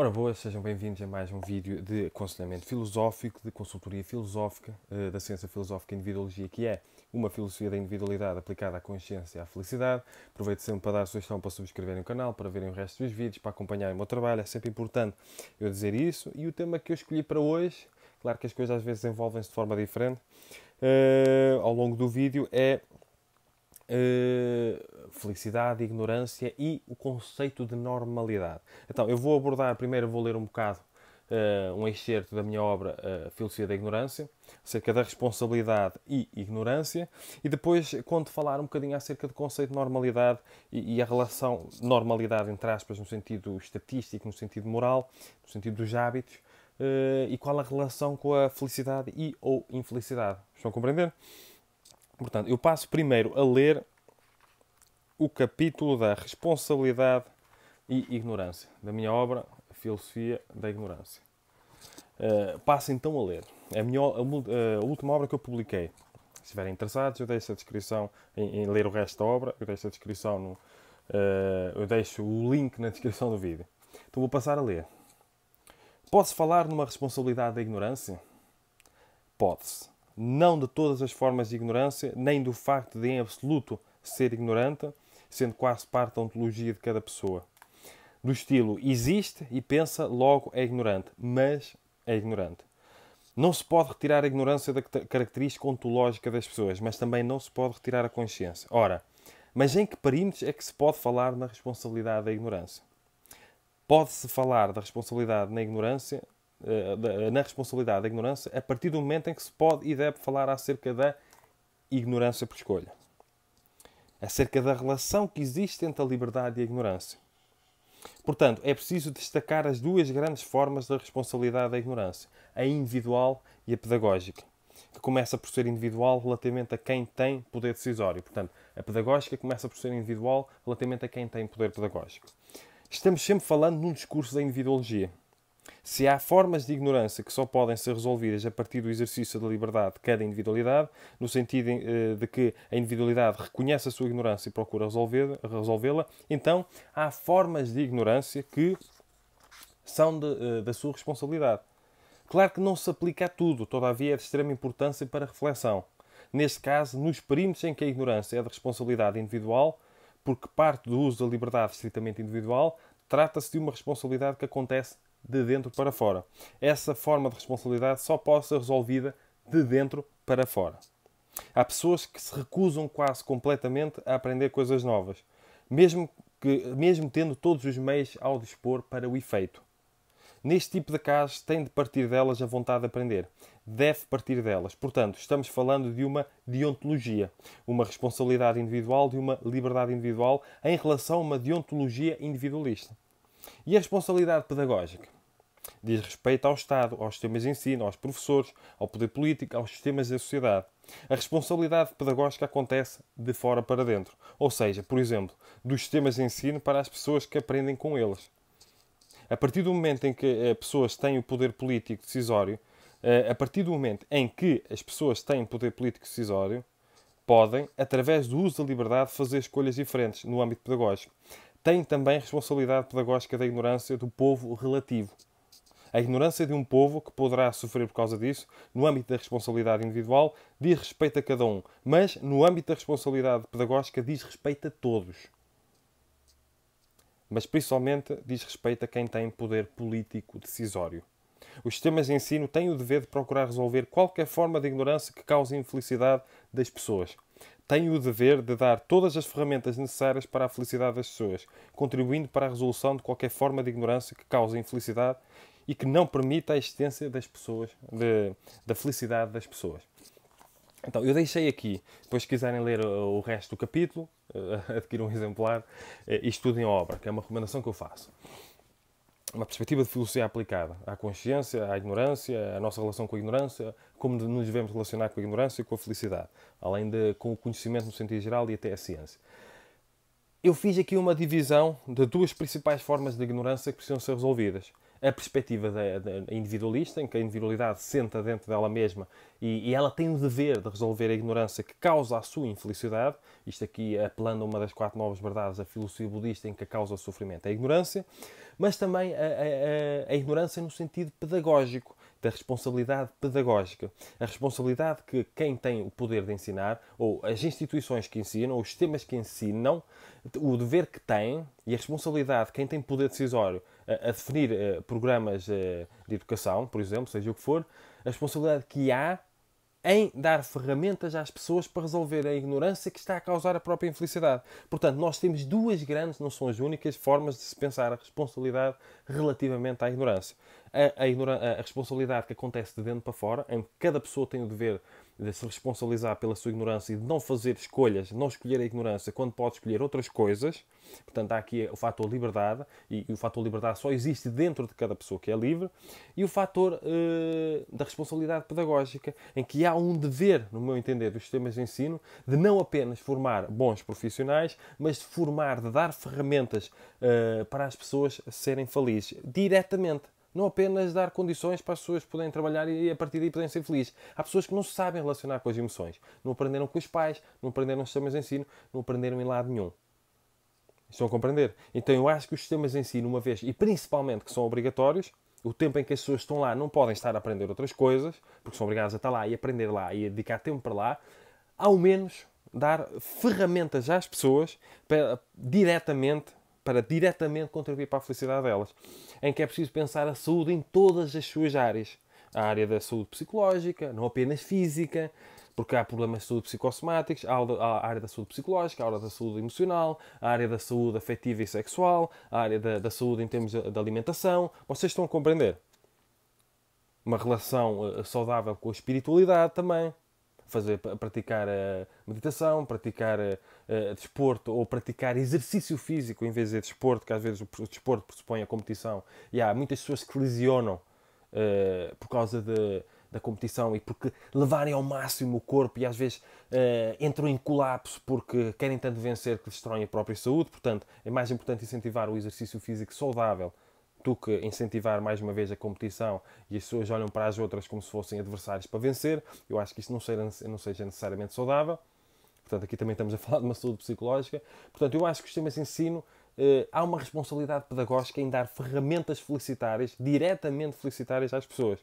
Ora boas, sejam bem-vindos a mais um vídeo de aconselhamento filosófico, de consultoria filosófica, eh, da ciência filosófica e individuologia, que é uma filosofia da individualidade aplicada à consciência e à felicidade. Aproveito sempre para dar a sugestão para subscreverem o canal, para verem o resto dos vídeos, para acompanharem o meu trabalho, é sempre importante eu dizer isso. E o tema que eu escolhi para hoje, claro que as coisas às vezes envolvem-se de forma diferente, eh, ao longo do vídeo, é eh, felicidade, ignorância e o conceito de normalidade. Então, eu vou abordar, primeiro vou ler um bocado uh, um excerto da minha obra uh, Filosofia da Ignorância, acerca da responsabilidade e ignorância, e depois quando falar um bocadinho acerca do conceito de normalidade e, e a relação normalidade, entre aspas, no sentido estatístico, no sentido moral, no sentido dos hábitos, Uh, e qual a relação com a felicidade e ou infelicidade. Estão a compreender? Portanto, eu passo primeiro a ler o capítulo da responsabilidade e ignorância, da minha obra a Filosofia da Ignorância. Uh, passo então a ler. É a, minha, a, eh, a, última obra que eu publiquei. Se estiverem interessados, eu deixo a descrição em, em ler o resto da obra, eu deixo a descrição no, uh, eu deixo o link na descrição do vídeo. Então vou passar a ler. Pode-se falar numa responsabilidade da ignorância? Pode-se não de todas as formas de ignorância, nem do facto de em absoluto ser ignorante, sendo quase parte da ontologia de cada pessoa. Do estilo existe e pensa, logo é ignorante, mas é ignorante. Não se pode retirar a ignorância da característica ontológica das pessoas, mas também não se pode retirar a consciência. Ora, mas em que perímetros é que se pode falar na responsabilidade da ignorância? Pode-se falar da responsabilidade na ignorância eh, na responsabilidade da ignorância a partir do momento em que se pode e deve falar acerca da ignorância por escolha, acerca da relação que existe entre a liberdade e a ignorância. Portanto, é preciso destacar as duas grandes formas da responsabilidade da ignorância, a individual e a pedagógica, que começa por ser individual relativamente a quem tem poder decisório. Portanto, a pedagógica começa por ser individual relativamente a quem tem poder pedagógico. Estamos sempre falando num discurso da individualidade se há formas de ignorância que só podem ser resolvidas a partir do exercício da liberdade de cada individualidade, no sentido eh, de que a individualidade reconhece a sua ignorância e procura resolvê-la, então há formas de ignorância que são de, eh, da sua responsabilidade. Claro que não se aplica a tudo, todavia é de extrema importância para reflexão. Neste caso, nos perímetros em que a ignorância é de responsabilidade individual, porque parte do uso da liberdade estritamente individual, trata-se de uma responsabilidade que acontece de dentro para fora. Essa forma de responsabilidade só pode ser resolvida de dentro para fora. Há pessoas que se recusam quase completamente a aprender coisas novas, mesmo, que, mesmo tendo todos os meios ao dispor para o efeito. Neste tipo de casos, tem de partir delas a vontade de aprender. Deve partir delas. Portanto, estamos falando de uma deontologia, uma responsabilidade individual, de uma liberdade individual em relação a uma deontologia individualista. E a responsabilidade pedagógica? Diz respeito ao Estado, aos sistemas de ensino, aos professores, ao poder político, aos sistemas da sociedade. A responsabilidade pedagógica acontece de fora para dentro, ou seja, por exemplo, dos sistemas de ensino para as pessoas que aprendem com eles. A partir do momento em que as pessoas têm o poder político decisório, eh, a partir do momento em que as pessoas têm poder político decisório, podem, através do uso da liberdade, fazer escolhas diferentes no âmbito pedagógico tem também responsabilidade pedagógica da ignorância do povo relativo. A ignorância de um povo que poderá sofrer por causa disso, no âmbito da responsabilidade individual, diz respeito a cada um, mas no âmbito da responsabilidade pedagógica diz respeito a todos. Mas principalmente diz respeito a quem tem poder político decisório. Os sistemas de ensino têm o dever de procurar resolver qualquer forma de ignorância que cause infelicidade das pessoas, tenho o dever de dar todas as ferramentas necessárias para a felicidade das pessoas, contribuindo para a resolução de qualquer forma de ignorância que cause infelicidade e que não permita a existência das pessoas, de, da felicidade das pessoas. Então, eu deixei aqui, depois se quiserem ler o resto do capítulo, eh, adquiram um exemplar eh, e estudem a obra, que é uma recomendação que eu faço uma perspectiva de filosofia aplicada à consciência, à ignorância, à nossa relação com a ignorância, como nos devemos relacionar com a ignorância e com a felicidade, além de com o conhecimento no sentido geral e até a ciência. Eu fiz aqui uma divisão de duas principais formas de ignorância que precisam ser resolvidas. A perspectiva da, da individualista, em que a individualidade senta dentro dela mesma e, e ela tem o dever de resolver a ignorância que causa a sua infelicidade, isto aqui apelando a uma das quatro novas verdades da filosofia budista em que a causa do é sofrimento é a ignorância mas também a, a, a ignorância no sentido pedagógico da responsabilidade pedagógica. A responsabilidade que quem tem o poder de ensinar, ou as instituições que ensinam, ou os sistemas que ensinam, o dever que têm e a responsabilidade, quem tem poder decisório a, a definir eh, programas eh, de educação, por exemplo, seja o que for, a responsabilidade que há em dar ferramentas às pessoas para resolver a ignorância que está a causar a própria infelicidade. Portanto, nós temos duas grandes, não são as únicas, formas de se pensar a responsabilidade relativamente à ignorância. A, a, a responsabilidade que acontece de dentro para fora, em que cada pessoa tem o dever de se responsabilizar pela sua ignorância e de não fazer escolhas, não escolher a ignorância quando pode escolher outras coisas. Portanto, há aqui o fator liberdade, e o fator liberdade só existe dentro de cada pessoa que é livre, e o fator eh, da responsabilidade pedagógica, em que há um dever, no meu entender, dos sistemas de ensino, de não apenas formar bons profissionais, mas de formar, de dar ferramentas eh, para as pessoas serem felizes diretamente não apenas dar condições para as pessoas poderem trabalhar e a partir daí poderem ser felizes. Há pessoas que não sabem relacionar com as emoções. Não aprenderam com os pais, não aprenderam os sistemas de ensino, não aprenderam em lado nenhum. Estão a compreender? Então eu acho que os sistemas de ensino, uma vez, e principalmente que são obrigatórios, o tempo em que as pessoas estão lá não podem estar a aprender outras coisas, porque são obrigadas a estar lá e aprender lá e a dedicar tempo para lá, ao menos dar ferramentas às pessoas para diretamente para diretamente contribuir para a felicidade delas, em que é preciso pensar a saúde em todas as suas áreas. A área da saúde psicológica, não apenas física, porque há problemas de saúde psicossomáticos, há a área da saúde psicológica, a área da saúde emocional, a área da saúde afetiva e sexual, a área da, da saúde em termos da alimentação. Vocês estão a compreender? Uma relação eh, saudável com a espiritualidade também fazer, praticar a eh, meditação, praticar eh, eh, desporto ou praticar exercício físico em vez de desporto, que às vezes o desporto pressupõe a competição. E há muitas pessoas que lesionam por causa de, da competição e porque levarem ao máximo o corpo e às vezes entram em colapso porque querem tanto vencer que destroem a própria saúde. Portanto, é mais importante incentivar o exercício físico saudável que incentivar mais uma vez a competição e as pessoas olham para as outras como se fossem adversários para vencer, eu acho que isso não seja, não seja necessariamente saudável. Portanto, aqui também estamos a falar de uma saúde psicológica. Portanto, eu acho que os sistemas de ensino eh, há uma responsabilidade pedagógica em dar ferramentas felicitárias, diretamente felicitárias às pessoas.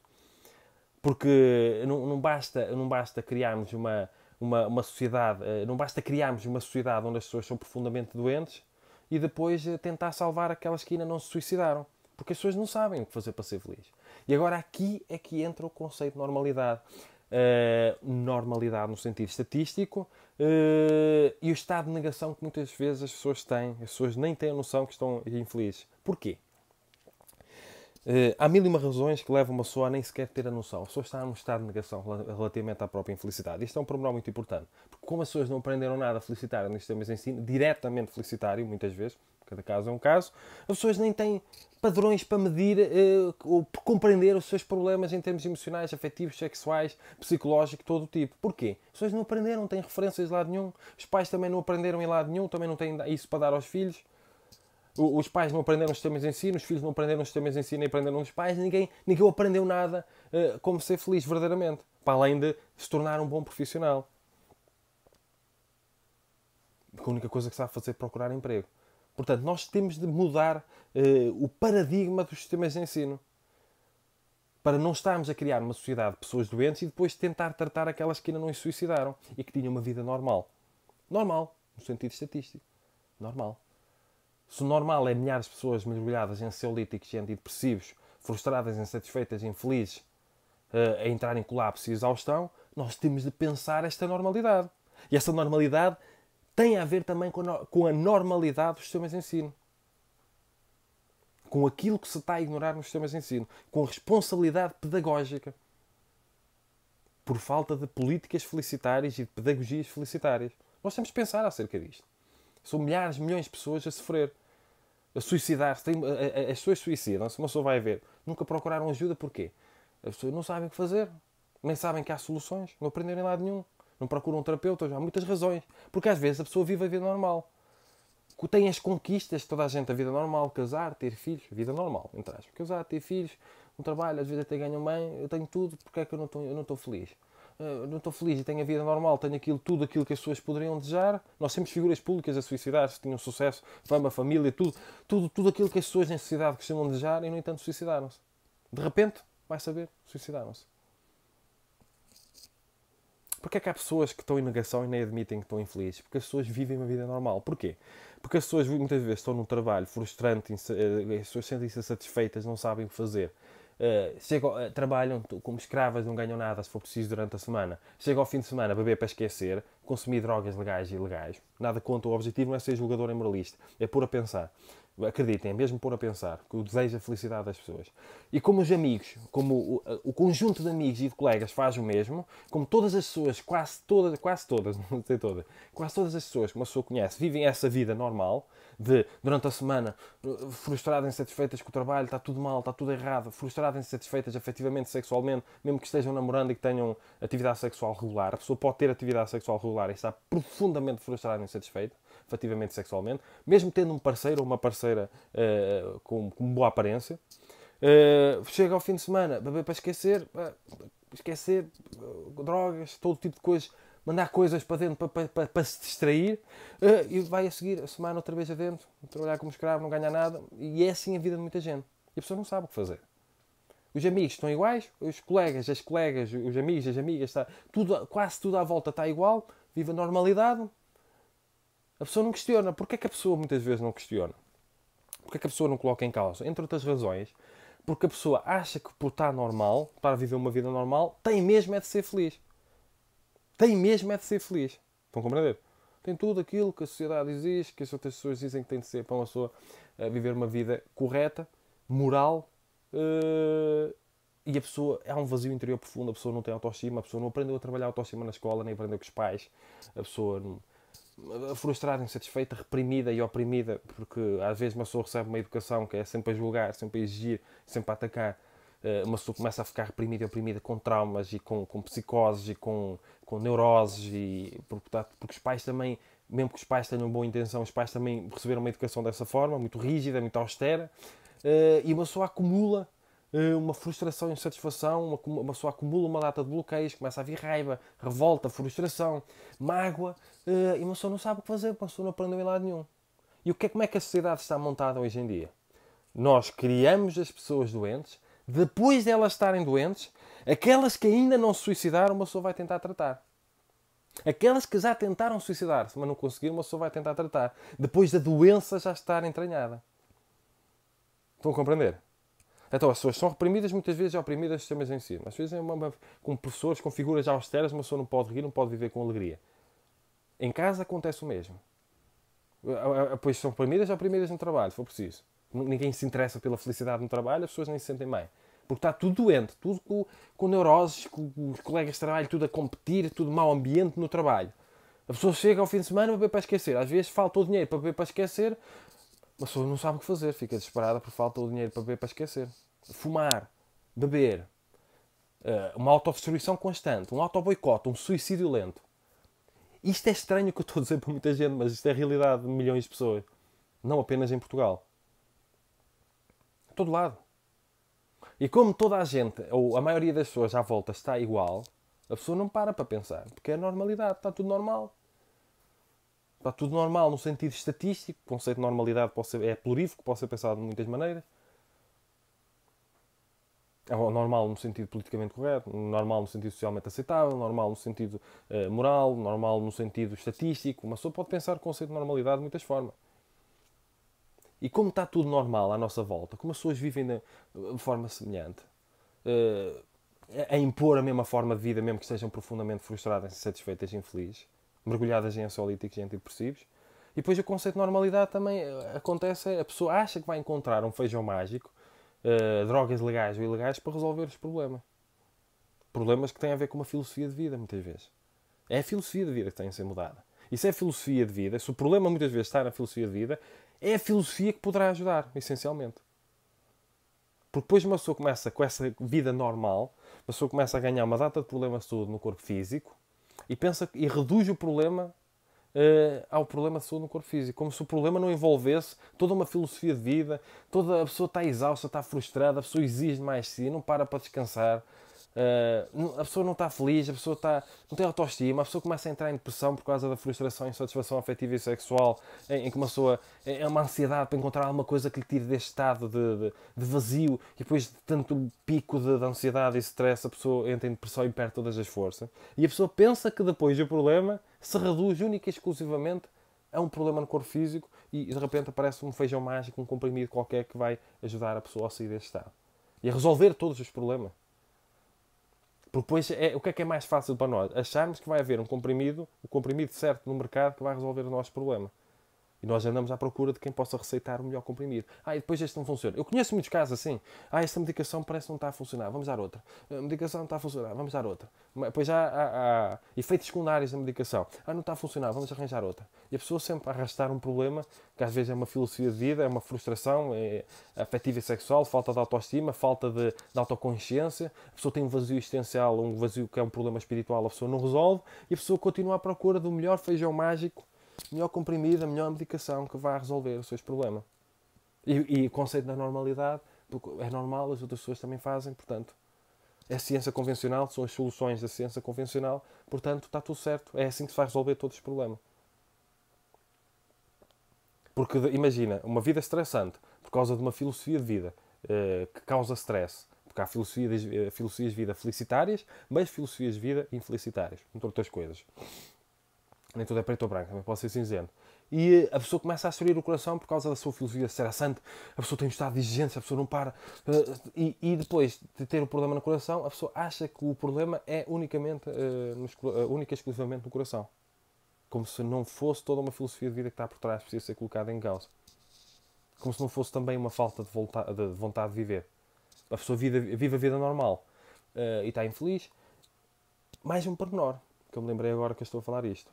Porque não, não basta, não basta criarmos uma, uma, uma sociedade, eh, não basta criarmos uma sociedade onde as pessoas são profundamente doentes e depois eh, tentar salvar aquelas que ainda não se suicidaram porque as pessoas não sabem o que fazer para ser feliz. E agora aqui é que entra o conceito de normalidade. Uh, normalidade no sentido estatístico uh, e o estado de negação que muitas vezes as pessoas têm. As pessoas nem têm a noção que estão infelizes. Porquê? Uh, há mil e uma razões que levam uma pessoa a nem sequer ter a noção. A pessoa está num estado de negação relativamente à própria infelicidade. Isto é um problema muito importante. Porque como as pessoas não aprenderam nada a felicitar nos sistemas de ensino, diretamente felicitário, muitas vezes, cada caso é um caso, as pessoas nem têm padrões para medir uh, ou compreender os seus problemas em termos emocionais, afetivos, sexuais, psicológicos, todo o tipo. Porquê? As pessoas não aprenderam, não têm referências de lado nenhum. Os pais também não aprenderam em lado nenhum, também não têm isso para dar aos filhos. os pais não aprenderam os sistemas de ensino, os filhos não aprenderam os sistemas de ensino nem aprenderam os pais, ninguém, ninguém aprendeu nada uh, como ser feliz verdadeiramente, para além de se tornar um bom profissional. A única coisa que sabe fazer é procurar emprego. Portanto, nós temos de mudar uh, o paradigma dos sistemas de ensino para não estarmos a criar uma sociedade de pessoas doentes e depois tentar tratar aquelas que ainda não se suicidaram e que tinham uma vida normal. Normal, no sentido estatístico. Normal. Se o normal é milhares de pessoas mergulhadas em celíticos e antidepressivos, frustradas, insatisfeitas, infelizes, uh, a entrar em colapso e exaustão, nós temos de pensar esta normalidade. E essa normalidade tem a ver também com a normalidade dos sistemas de ensino. Com aquilo que se está a ignorar nos sistemas de ensino. Com a responsabilidade pedagógica. Por falta de políticas felicitárias e de pedagogias felicitárias. Nós temos de pensar acerca disto. São milhares, milhões de pessoas a sofrer, a suicidar-se. As pessoas suicidam-se. Uma pessoa vai ver. Nunca procuraram ajuda, porquê? As pessoas não sabem o que fazer. Nem sabem que há soluções. Não aprenderam em lado nenhum não procuram um terapeuta, há muitas razões. Porque às vezes a pessoa vive a vida normal. Tem as conquistas de toda a gente, a vida normal, casar, ter filhos, vida normal, entre Casar, ter filhos, um trabalho, às vezes até ganho bem, eu tenho tudo, porque é que eu não estou, eu não estou feliz? Eu eh, não estou feliz e tenho a vida normal, tenho aquilo, tudo aquilo que as pessoas poderiam desejar. Nós temos figuras públicas a suicidar-se, tinham sucesso, fama, família, tudo, tudo, tudo aquilo que as pessoas na sociedade costumam desejar e, no entanto, suicidaram-se. De repente, vai saber, suicidaram-se. Porque é que há pessoas que estão em negação e nem admitem que estão infelizes? Porque as pessoas vivem uma vida normal. Porquê? Porque as pessoas muitas vezes estão num trabalho frustrante, eh, as pessoas sentem-se insatisfeitas, não sabem o que fazer. Eh, chegam, eh, trabalham como escravas, não ganham nada se for preciso durante a semana. Chega ao fim de semana, beber para esquecer, consumir drogas legais e ilegais. Nada contra, o objetivo não é ser jogador e moralista, é pura pensar acreditem, é mesmo por a pensar, que o desejo a felicidade das pessoas. E como os amigos, como o, o, conjunto de amigos e de colegas faz o mesmo, como todas as pessoas, quase todas, quase todas, não sei todas, quase todas as pessoas que uma pessoa conhece vivem essa vida normal, de durante a semana frustradas, insatisfeitas com o trabalho, está tudo mal, está tudo errado, frustradas, insatisfeitas afetivamente, sexualmente, mesmo que estejam namorando e que tenham atividade sexual regular, a pessoa pode ter atividade sexual regular e está profundamente frustrada e insatisfeita fativamente sexualmente, mesmo tendo um parceiro ou uma parceira uh, com, com, boa aparência, uh, chega ao fim de semana, beber para esquecer, esquecer eh, drogas, todo tipo de coisas, mandar coisas para dentro para, para, para, para se distrair uh, e vai a seguir a semana outra vez adentro, trabalhar como escravo, não ganhar nada e é assim a vida de muita gente. E a pessoa não sabe o que fazer. Os amigos estão iguais, os colegas, as colegas, os amigos, as amigas, está, tudo, quase tudo à volta está igual, vive a normalidade, a pessoa não questiona. Porquê é que a pessoa muitas vezes não questiona? Porquê é que a pessoa não coloca em causa? Entre outras razões, porque a pessoa acha que por estar normal, estar a viver uma vida normal, tem mesmo é de ser feliz. Tem mesmo é de ser feliz. Estão a compreender? Tem tudo aquilo que a sociedade exige, que as outras pessoas dizem que tem de ser para uma pessoa eh, viver uma vida correta, moral. Eh, e a pessoa, há um vazio interior profundo, a pessoa não tem autoestima, a pessoa não aprendeu a trabalhar autoestima na escola, nem aprendeu com os pais, a pessoa frustrada, insatisfeita, reprimida e oprimida, porque às vezes uma pessoa recebe uma educação que é sempre a julgar, sempre a exigir, sempre a atacar, eh, uma pessoa começa a ficar reprimida e oprimida com traumas e com, com psicoses e com, com neuroses, e, portanto, porque os pais também, mesmo que os pais tenham boa intenção, os pais também receberam uma educação dessa forma, muito rígida, muito austera, eh, e uma pessoa acumula eh, uma frustração, insatisfação, uma, uma pessoa acumula uma data de bloqueios, começa a vir raiva, revolta, frustração, mágoa, eh, e uma pessoa não sabe o que fazer, uma pessoa não aprendeu em lado nenhum. E o que é, como é que a sociedade está montada hoje em dia? Nós criamos as pessoas doentes, depois delas estarem doentes, aquelas que ainda não se suicidaram, uma pessoa vai tentar tratar. Aquelas que já tentaram suicidar-se, mas não conseguiram, uma pessoa vai tentar tratar. Depois da doença já estar entranhada. Estão a compreender? Então, as pessoas são reprimidas, muitas vezes é oprimidas os sistemas em si. Às vezes, é uma, com professores, com figuras austeras, uma pessoa não pode rir, não pode viver com alegria. Em casa acontece o mesmo. Pois são oprimidas, oprimidas no trabalho, se for preciso. Ninguém se interessa pela felicidade no trabalho, as pessoas nem se sentem bem. Porque está tudo doente, tudo com, com neuroses, com os colegas de trabalho, tudo a competir, tudo mau ambiente no trabalho. A pessoa chega ao fim de semana para beber para esquecer. Às vezes falta o dinheiro para beber para esquecer, a pessoa não sabe o que fazer, fica desesperada por falta do dinheiro para beber para esquecer. Fumar, beber, eh, uma autodestruição constante, um autoboicote, um suicídio lento. Isto é estranho que eu estou a dizer para muita gente, mas isto é a realidade de milhões de pessoas. Não apenas em Portugal. Todo lado. E como toda a gente, ou a maioria das pessoas à volta está igual, a pessoa não para para pensar, porque é a normalidade, está tudo normal está tudo normal no sentido estatístico, o conceito de normalidade pode ser, é plurífico, pode ser pensado de muitas maneiras. É normal no sentido politicamente correto, normal no sentido socialmente aceitável, normal no sentido eh, moral, normal no sentido estatístico. Uma pessoa pode pensar o conceito de normalidade de muitas formas. E como está tudo normal à nossa volta, como as pessoas vivem de, forma semelhante, eh, a impor a mesma forma de vida, mesmo que sejam profundamente frustradas, insatisfeitas e infelizes, mergulhadas em ansiolíticos e antidepressivos. E depois o conceito de normalidade também eh, acontece, a pessoa acha que vai encontrar um feijão mágico, uh, drogas legais ou ilegais, para resolver os problemas. Problemas que têm a ver com uma filosofia de vida, muitas vezes. É a filosofia de vida que tem a ser mudada. E se é filosofia de vida, se o problema muitas vezes está na filosofia de vida, é a filosofia que poderá ajudar, essencialmente. Porque depois uma pessoa começa com essa vida normal, uma pessoa começa a ganhar uma data de problemas tudo no corpo físico, e, pensa, e reduz o problema uh, ao problema de saúde no corpo físico. Como se o problema não envolvesse toda uma filosofia de vida, toda a pessoa está exausta, está frustrada, a pessoa exige mais de si, não para para descansar, Uh, a pessoa não está feliz, a pessoa está, não tem autoestima, a pessoa começa a entrar em depressão por causa da frustração, insatisfação afetiva e sexual, em, em que uma pessoa é, é uma ansiedade para encontrar alguma coisa que lhe tire deste estado de, de, de vazio e depois de tanto pico de, de, ansiedade e stress, a pessoa entra em depressão e perde todas as forças. E a pessoa pensa que depois o problema se reduz única e exclusivamente a um problema no corpo físico e de repente aparece um feijão mágico, um comprimido qualquer que vai ajudar a pessoa a sair deste estado e a resolver todos os problemas. Porque pois é, o que é que é mais fácil para nós? Acharmos que vai haver um comprimido, o comprimido certo no mercado que vai resolver o nosso problema. E nós andamos à procura de quem possa receitar o melhor comprimido. Ah, e depois este não funciona. Eu conheço muitos casos assim. Ah, esta medicação parece que não está a funcionar, vamos dar outra. Ah, a medicação não está a funcionar, vamos dar outra. Depois há, há, há efeitos secundários da medicação. Ah, não está a funcionar, vamos arranjar outra. E a pessoa sempre a arrastar um problema que às vezes é uma filosofia de vida, é uma frustração é afetiva e sexual, falta de autoestima, falta de, de autoconsciência. A pessoa tem um vazio existencial, um vazio que é um problema espiritual, a pessoa não resolve e a pessoa continua à procura do melhor feijão mágico melhor comprimido, a melhor medicação que vai resolver os seus problemas. E, e o conceito da normalidade, porque é normal, as outras pessoas também fazem, portanto, é ciência convencional, são as soluções da ciência convencional, portanto, está tudo certo. É assim que se vai resolver todos os problemas. Porque imagina, uma vida estressante por causa de uma filosofia de vida eh, que causa stress. Porque há filosofias de, eh, filosofias de vida felicitárias, mas filosofias de vida infelicitárias, entre outras coisas nem tudo é preto ou branco, também pode ser cinzento. E eh, a pessoa começa a ferir o coração por causa da sua filosofia ser a santa a pessoa tem um estado de exigência, a pessoa não para. Eh, e, e depois de ter o um problema no coração, a pessoa acha que o problema é unicamente, uh, única e exclusivamente no coração. Como se não fosse toda uma filosofia de vida que está por trás, precisa ser colocada em causa. Como se não fosse também uma falta de, volta, de vontade de viver. A pessoa vive, vive a vida normal uh, e está infeliz. Mais um pormenor, que eu me lembrei agora que eu estou a falar isto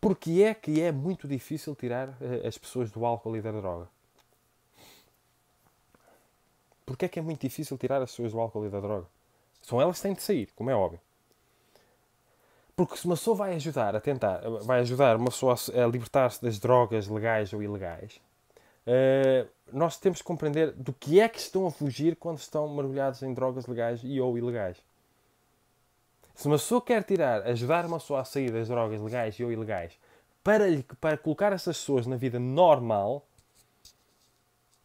porque é que é muito difícil tirar eh, as pessoas do álcool e da droga? Porque é que é muito difícil tirar as pessoas do álcool e da droga? São elas que têm de sair, como é óbvio. Porque se uma pessoa vai ajudar a tentar, vai ajudar uma pessoa a libertar-se das drogas legais ou ilegais, eh, nós temos que compreender do que é que estão a fugir quando estão mergulhados em drogas legais e ou ilegais. Se uma pessoa quer tirar, ajudar uma pessoa a sair das drogas legais e ou ilegais para, lhe, para colocar essas pessoas na vida normal,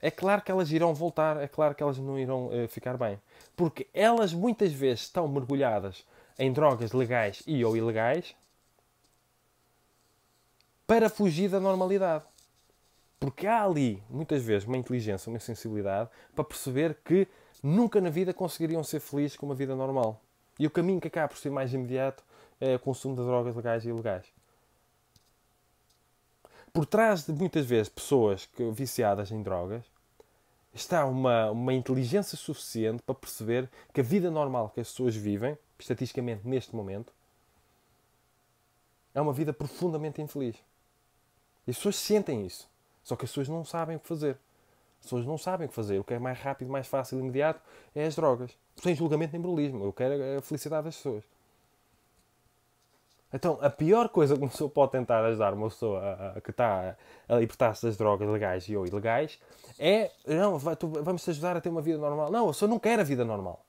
é claro que elas irão voltar, é claro que elas não irão uh, ficar bem. Porque elas muitas vezes estão mergulhadas em drogas legais e ou ilegais para fugir da normalidade. Porque há ali, muitas vezes, uma inteligência, uma sensibilidade para perceber que nunca na vida conseguiriam ser felizes com uma vida normal. E o caminho que acaba por ser mais imediato é o consumo de drogas legais e ilegais. Por trás de muitas vezes pessoas que, viciadas em drogas está uma, uma inteligência suficiente para perceber que a vida normal que as pessoas vivem, estatisticamente neste momento, é uma vida profundamente infeliz. E as pessoas sentem isso. Só que as pessoas não sabem o que fazer. As pessoas não sabem o que fazer. O que é mais rápido, mais fácil e imediato é as drogas sem julgamento nem brulismo. Eu quero a felicidade das pessoas. Então, a pior coisa que uma pessoa pode tentar ajudar uma pessoa a, a, que está a libertar-se das drogas legais e ou ilegais é: não, vai, tu, vamos te ajudar a ter uma vida normal. Não, a pessoa não quer a vida normal.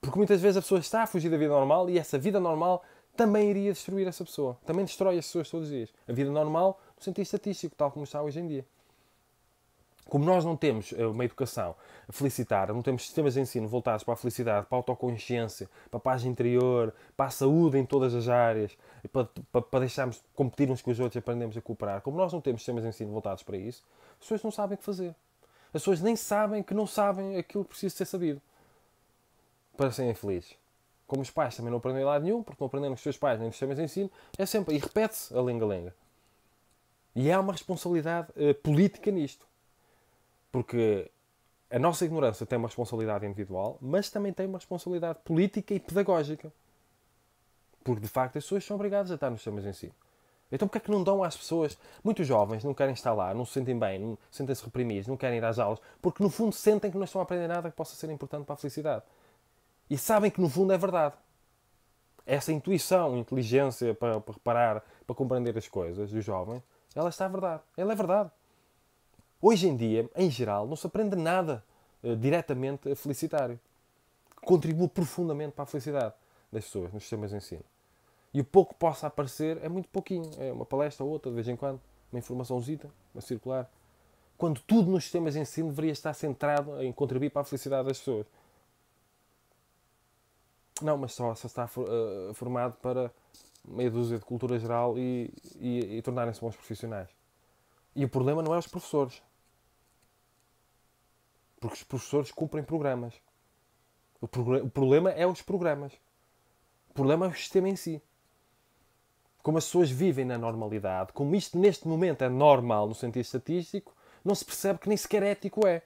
Porque muitas vezes a pessoa está a fugir da vida normal e essa vida normal também iria destruir essa pessoa. Também destrói as pessoas todos os dias. A vida normal, no sentido estatístico, tal como está hoje em dia como nós não temos eh, uma educação felicitária, não temos sistemas de ensino voltados para a felicidade, para a autoconsciência, para a paz interior, para a saúde em todas as áreas, para, para, para deixarmos competir uns com os outros e aprendermos a cooperar, como nós não temos sistemas de ensino voltados para isso, as pessoas não sabem o que fazer. As pessoas nem sabem que não sabem aquilo que precisa ser sabido para serem felizes. Como os pais também não aprendem lado nenhum, porque não aprenderam com os seus pais nem os sistemas de ensino, é sempre, e repete-se a lenga-lenga. E há uma responsabilidade uh, política nisto porque a nossa ignorância tem uma responsabilidade individual, mas também tem uma responsabilidade política e pedagógica. Porque, de facto, as pessoas são obrigadas a estar nos sistemas de ensino. Então, porque é que não dão às pessoas? Muitos jovens não querem estar lá, não se sentem bem, sentem-se reprimidos, não querem ir às aulas, porque, no fundo, sentem que não estão a aprender nada que possa ser importante para a felicidade. E sabem que, no fundo, é verdade. Essa intuição, inteligência para, para reparar, para compreender as coisas dos jovens, ela está a verdade. Ela é verdade. Hoje em dia, em geral, não se aprende nada uh, diretamente a felicitário. Contribui profundamente para a felicidade das pessoas nos sistemas de ensino. E o pouco que possa aparecer é muito pouquinho. É uma palestra ou outra, de vez em quando, uma informaçãozita, uma circular. Quando tudo nos sistemas de ensino deveria estar centrado em contribuir para a felicidade das pessoas. Não, mas só, se está eh, formado para meia dúzia de cultura geral e, e, e tornarem-se bons profissionais. E o problema não é os professores. Porque os professores cumprem programas. O, prog o problema é os programas. O problema é o sistema em si. Como as pessoas vivem na normalidade, como isto neste momento é normal no sentido estatístico, não se percebe que nem sequer ético é.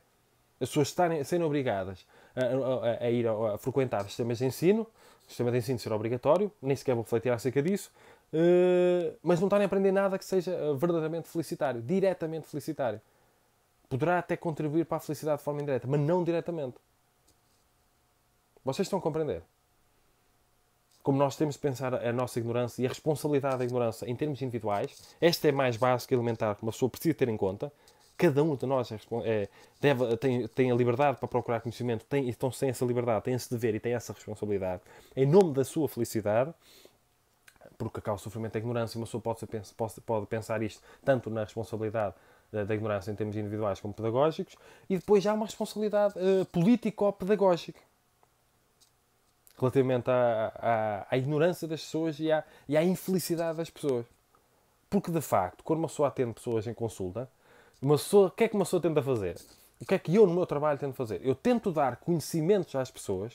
As pessoas estarem, serem obrigadas a, a, a ir a, a, frequentar sistemas de ensino, o sistema de ensino ser obrigatório, nem sequer vou refletir acerca disso, uh, mas não estarem a aprender nada que seja eh, verdadeiramente felicitário, diretamente felicitário poderá até contribuir para a felicidade de forma indireta, mas não diretamente. Vocês estão a compreender? Como nós temos de pensar a nossa ignorância e a responsabilidade da ignorância em termos individuais, esta é mais básica e elementar que uma pessoa precisa ter em conta. Cada um de nós é, é, deve, tem, tem a liberdade para procurar conhecimento, tem, estão sem essa liberdade, tem esse dever e tem essa responsabilidade. Em nome da sua felicidade, porque causa sofrimento da ignorância, uma pessoa pode, pode pensar isto tanto na responsabilidade da, da ignorância em termos individuais como pedagógicos, e depois há uma responsabilidade uh, político-pedagógica relativamente à, à, à, ignorância das pessoas e à, e à infelicidade das pessoas. Porque, de facto, quando uma pessoa atende pessoas em consulta, uma pessoa, o que é que uma pessoa tenta fazer? O que é que eu, no meu trabalho, tento fazer? Eu tento dar conhecimentos às pessoas,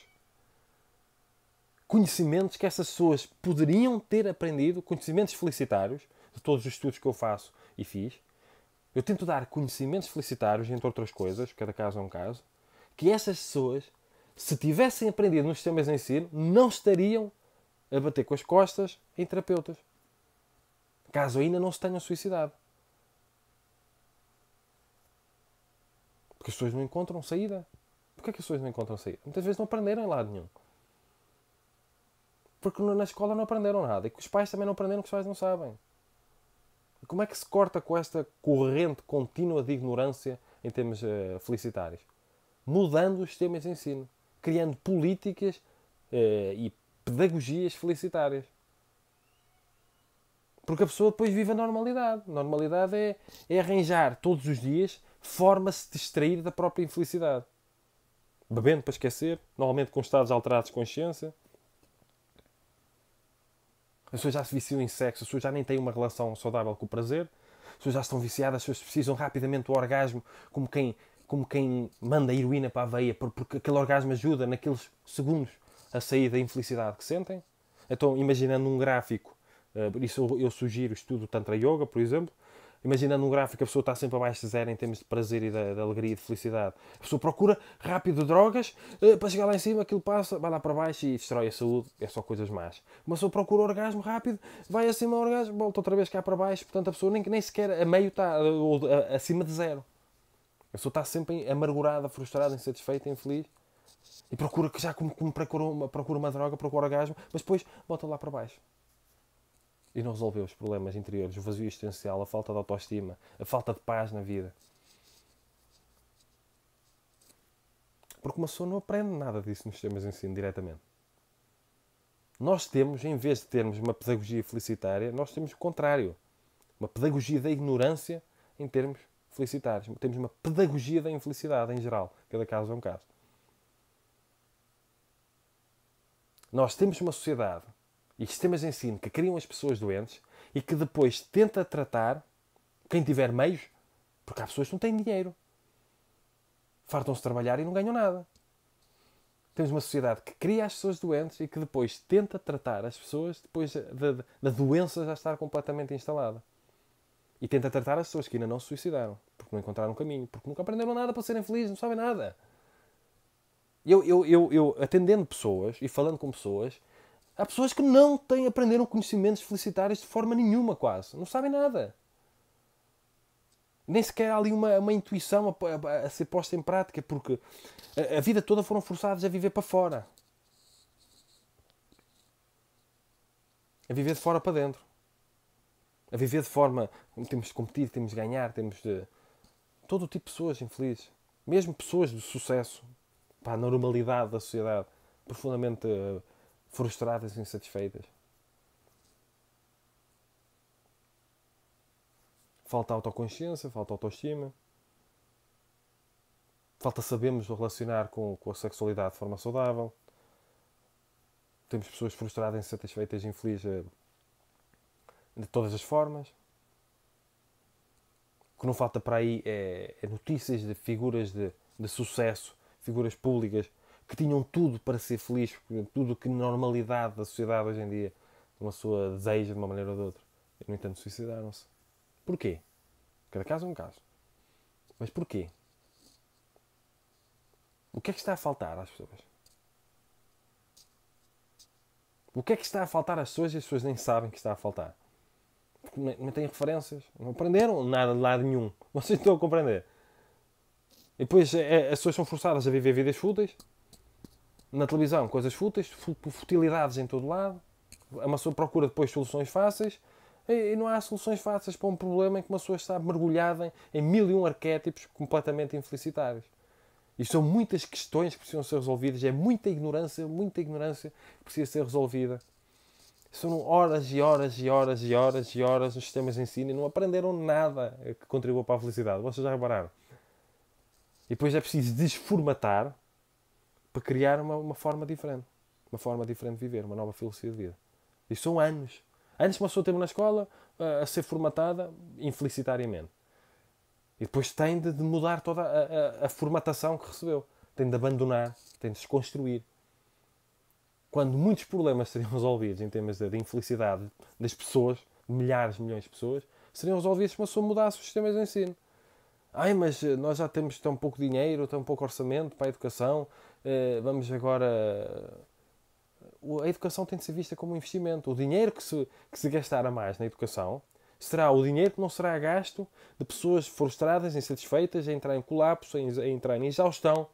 conhecimentos que essas pessoas poderiam ter aprendido, conhecimentos felicitários, de todos os estudos que eu faço e fiz, eu tento dar conhecimentos felicitários, entre outras coisas, cada caso é um caso, que essas pessoas, se tivessem aprendido nos sistemas de ensino, não estariam a bater com as costas em terapeutas. Caso ainda não se tenham suicidado. Porque as pessoas não encontram saída. Porquê é que as pessoas não encontram saída? Muitas vezes não aprenderam em lado nenhum. Porque na escola não aprenderam nada. E que os pais também não aprenderam, que os pais não sabem como é que se corta com esta corrente contínua de ignorância em termos uh, felicitários? Mudando os sistemas de ensino, criando políticas uh, e pedagogias felicitárias. Porque a pessoa depois vive a normalidade. Normalidade é, é arranjar todos os dias forma-se de distrair da própria infelicidade. Bebendo para esquecer, normalmente com estados alterados de consciência, as pessoas já se viciam em sexo, as pessoas já nem têm uma relação saudável com o prazer, as pessoas já estão viciadas, as pessoas precisam rapidamente do orgasmo, como quem, como quem manda heroína para a veia, porque aquele orgasmo ajuda naqueles segundos a sair da infelicidade que sentem. Então, imaginando um gráfico, eh, por isso eu sugiro o estudo Tantra Yoga, por exemplo, Imagina num gráfico a pessoa está sempre abaixo de zero em termos de prazer e de, de alegria e de felicidade. A pessoa procura rápido drogas uh, para chegar lá em cima, aquilo passa, vai lá para baixo e destrói a saúde. É só coisas más. Uma pessoa procura orgasmo rápido, vai acima do orgasmo, volta outra vez cá para baixo. Portanto, a pessoa nem, nem sequer a meio está, ou a, acima de zero. A pessoa está sempre amargurada, frustrada, insatisfeita, infeliz. E procura, que já como, como procura, uma, procura uma droga, procura orgasmo, mas depois volta lá para baixo e não resolver os problemas interiores, o vazio existencial, a falta de autoestima, a falta de paz na vida. Porque uma pessoa não aprende nada disso nos sistemas de ensino diretamente. Nós temos, em vez de termos uma pedagogia felicitária, nós temos o contrário. Uma pedagogia da ignorância em termos felicitários. Temos uma pedagogia da infelicidade em geral. Cada caso é um caso. Nós temos uma sociedade e sistemas de ensino que criam as pessoas doentes e que depois tenta tratar quem tiver meios, porque há pessoas que não têm dinheiro. Fartam-se trabalhar e não ganham nada. Temos uma sociedade que cria as pessoas doentes e que depois tenta tratar as pessoas depois da doença já estar completamente instalada. E tenta tratar as pessoas que ainda não se suicidaram, porque não encontraram caminho, porque nunca aprenderam nada para serem felizes, não sabem nada. Eu, eu, eu, eu atendendo pessoas e falando com pessoas, Há pessoas que não têm, aprenderam conhecimentos felicitários de forma nenhuma, quase. Não sabem nada. Nem sequer há ali uma, uma intuição a, a, a ser posta em prática, porque a, a vida toda foram forçados a viver para fora. A viver de fora para dentro. A viver de forma. Temos de competir, temos de ganhar, temos de. Todo o tipo de pessoas infelizes. Mesmo pessoas de sucesso. Para a normalidade da sociedade. Profundamente eh, frustradas e insatisfeitas. Falta autoconsciência, falta autoestima. Falta sabermos relacionar com, com a sexualidade de forma saudável. Temos pessoas frustradas, insatisfeitas, infelizes eh, de todas as formas. O que não falta para aí é, é notícias de figuras de, de sucesso, figuras públicas que tinham tudo para ser felizes, tudo que normalidade da sociedade hoje em dia uma pessoa deseja de uma maneira ou de outra. E, no entanto, suicidaram-se. Porquê? Cada caso é um caso. Mas porquê? O que é que está a faltar às pessoas? O que é que está a faltar às pessoas e as pessoas nem sabem que está a faltar? Porque não têm referências, não aprenderam nada de lado nenhum. Vocês estão a compreender. E depois é, é, as pessoas são forçadas a viver vidas fúteis, na televisão coisas fúteis, futilidades em todo lado, a pessoa procura depois soluções fáceis e não há soluções fáceis para um problema em que uma pessoa está mergulhada em mil e um arquétipos completamente infelicitários. E são muitas questões que precisam ser resolvidas, é muita ignorância, muita ignorância que precisa ser resolvida. São horas e horas e horas e horas e horas nos sistemas de ensino e não aprenderam nada que contribua para a felicidade. Vocês já repararam? E depois é preciso desformatar para criar uma, uma forma diferente. Uma forma diferente de viver, uma nova filosofia de vida. E são anos. Antes uma pessoa teve na escola eh, a ser formatada infelicitariamente. E depois tem de, mudar toda a, a, a formatação que recebeu. Tem de abandonar, tem de se construir. Quando muitos problemas seriam resolvidos em termos de, de infelicidade das pessoas, milhares, milhões de pessoas, seriam resolvidos se uma pessoa mudasse os sistemas de ensino. Ai, mas eh, nós já temos tão pouco dinheiro, tão pouco orçamento para a educação, eh, vamos agora. A educação tem de ser vista como um investimento. O dinheiro que se, que se gastar a mais na educação será o dinheiro que não será gasto de pessoas frustradas, insatisfeitas, a entrar em colapso, a entrar em exaustão,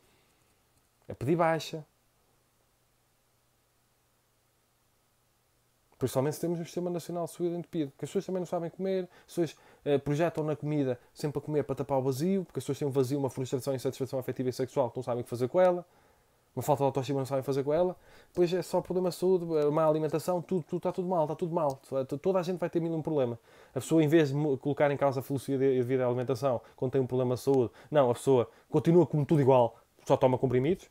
a pedir baixa. Principalmente se temos um sistema nacional de saúde entupido, que as pessoas também não sabem comer, as pessoas eh, projetam na comida sempre a comer para tapar o vazio, porque as pessoas têm um vazio, uma frustração, insatisfação afetiva e sexual que não sabem o que fazer com ela uma falta de autoestima não sabem fazer com ela, depois é só problema de saúde, é má alimentação, tudo, tudo está tudo mal, está tudo mal. É toda a gente vai ter mil um problema. A pessoa, em vez de colocar em causa a felicidade devido à alimentação, quando tem um problema de saúde, não, a pessoa continua como tudo igual, só toma comprimidos,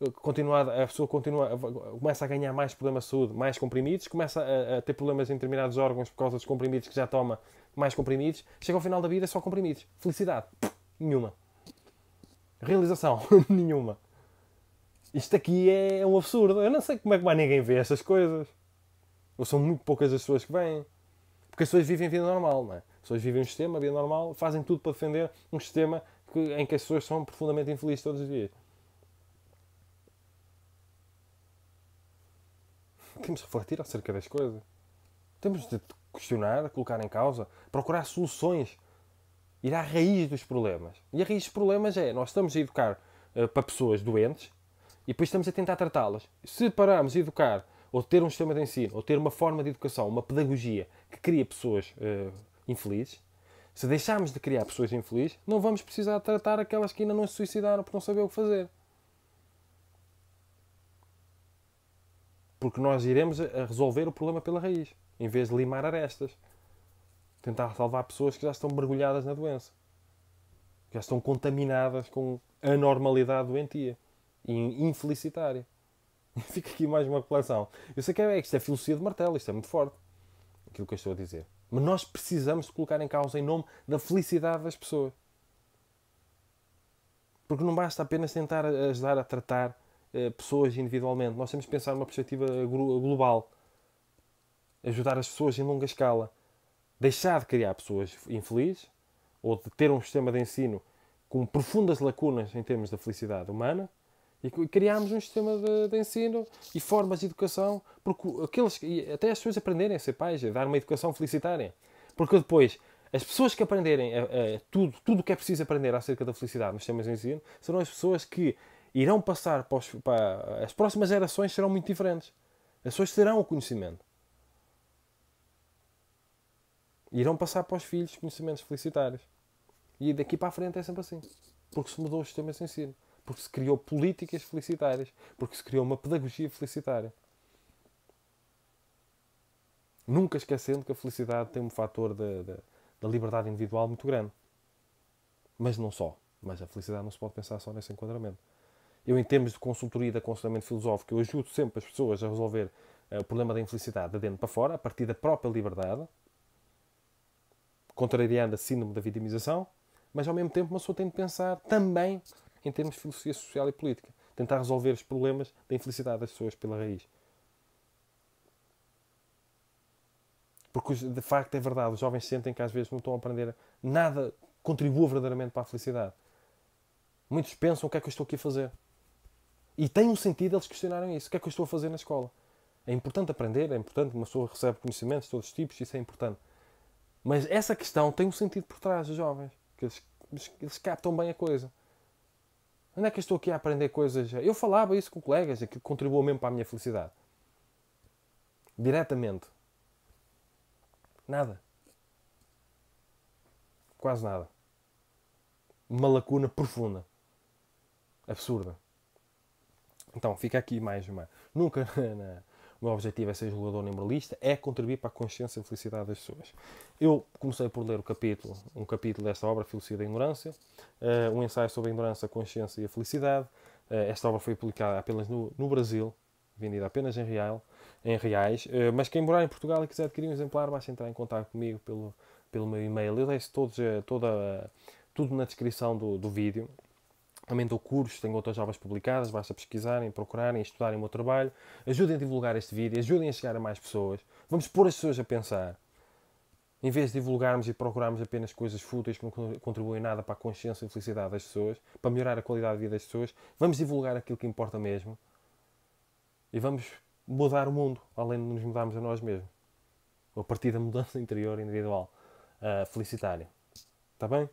eh, continua a pessoa continua, começa a ganhar mais problemas de saúde, mais comprimidos, começa a, a, ter problemas em determinados órgãos por causa dos comprimidos que já toma, mais comprimidos, chega ao final da vida é só comprimidos. Felicidade? Nenhuma. Realização? nenhuma. Isto aqui é, é um absurdo. Eu não sei como é que mais ninguém vê estas coisas. Ou são muito poucas as pessoas que vêm. Porque as pessoas vivem a vida normal, não é? As pessoas vivem um sistema, a vida normal, fazem tudo para defender um sistema que, em que as pessoas são profundamente infelizes todos os dias. Temos de refletir acerca das coisas. Temos de questionar, colocar em causa, procurar soluções. Ir à raiz dos problemas. E a raiz dos problemas é, nós estamos a educar uh, para pessoas doentes, e depois estamos a tentar tratá-las. Se pararmos de educar, ou ter um sistema de ensino, ou ter uma forma de educação, uma pedagogia que cria pessoas uh, infelizes, se deixarmos de criar pessoas infelizes, não vamos precisar tratar aquelas que ainda não se suicidaram por não saber o que fazer. Porque nós iremos a resolver o problema pela raiz, em vez de limar arestas. Tentar salvar pessoas que já estão mergulhadas na doença. Já estão contaminadas com a normalidade doentia infelicitária. Fica aqui mais uma reflexão. Eu sei que é, é, isto é filosofia de martelo, isto é muito forte, aquilo que eu estou a dizer. Mas nós precisamos de colocar em causa em nome da felicidade das pessoas. Porque não basta apenas tentar ajudar a tratar eh, pessoas individualmente. Nós temos de pensar numa perspectiva global. Ajudar as pessoas em longa escala. Deixar de criar pessoas infelizes ou de ter um sistema de ensino com profundas lacunas em termos da felicidade humana e criámos um sistema de, de, ensino e formas de educação, porque aqueles, até as pessoas aprenderem a ser pais, a dar uma educação felicitária. Porque depois, as pessoas que aprenderem a, a, tudo tudo o que é preciso aprender acerca da felicidade nos sistemas de ensino, serão as pessoas que irão passar para, os, para as próximas gerações serão muito diferentes. As pessoas terão o conhecimento. Irão passar para os filhos conhecimentos felicitários. E daqui para a frente é sempre assim. Porque se mudou os sistemas de ensino. Porque se criou políticas felicitárias, porque se criou uma pedagogia felicitária. Nunca esquecendo que a felicidade tem um fator da, liberdade individual muito grande. Mas não só. Mas a felicidade não se pode pensar só nesse enquadramento. Eu, em termos de consultoria e de aconselhamento filosófico, eu ajudo sempre as pessoas a resolver uh, o problema da infelicidade de dentro para fora, a partir da própria liberdade, contrariando a síndrome da vitimização, mas ao mesmo tempo uma pessoa tem de pensar também em termos de filosofia social e política. Tentar resolver os problemas da infelicidade das pessoas pela raiz. Porque de facto é verdade, os jovens sentem que às vezes não estão a aprender nada contribua verdadeiramente para a felicidade. Muitos pensam o que é que eu estou aqui a fazer. E tem um sentido eles questionarem isso. O que é que eu estou a fazer na escola? É importante aprender, é importante, uma pessoa recebe conhecimentos de todos os tipos, isso é importante. Mas essa questão tem um sentido por trás dos jovens, que eles, eles captam bem a coisa. Onde é que eu estou aqui a aprender coisas? Eu falava isso com colegas, é que contribuiu mesmo para a minha felicidade. Diretamente. Nada. Quase nada. Uma lacuna profunda. Absurda. Então, fica aqui mais uma. Nunca na, o meu objetivo é ser jogador lista, é contribuir para a consciência e felicidade das pessoas. Eu comecei por ler o capítulo, um capítulo desta obra, Felicidade e Ignorância, uh, um ensaio sobre a ignorância, a consciência e a felicidade. Uh, esta obra foi publicada apenas no, no Brasil, vendida apenas em, real, em reais, uh, mas quem morar em Portugal e quiser adquirir um exemplar, basta entrar em contato comigo pelo, pelo meu e-mail. Eu deixo todos, toda, tudo na descrição do, do vídeo aumentou dou cursos, tenho outras obras publicadas, basta pesquisarem, procurarem, estudarem o meu trabalho. Ajudem a divulgar este vídeo, ajudem a chegar a mais pessoas. Vamos pôr as pessoas a pensar. Em vez de divulgarmos e procurarmos apenas coisas fúteis que não contribuem nada para a consciência e felicidade das pessoas, para melhorar a qualidade de vida das pessoas, vamos divulgar aquilo que importa mesmo e vamos mudar o mundo, além de nos mudarmos a nós mesmos. A partir da mudança interior individual, uh, felicitária. Está bem?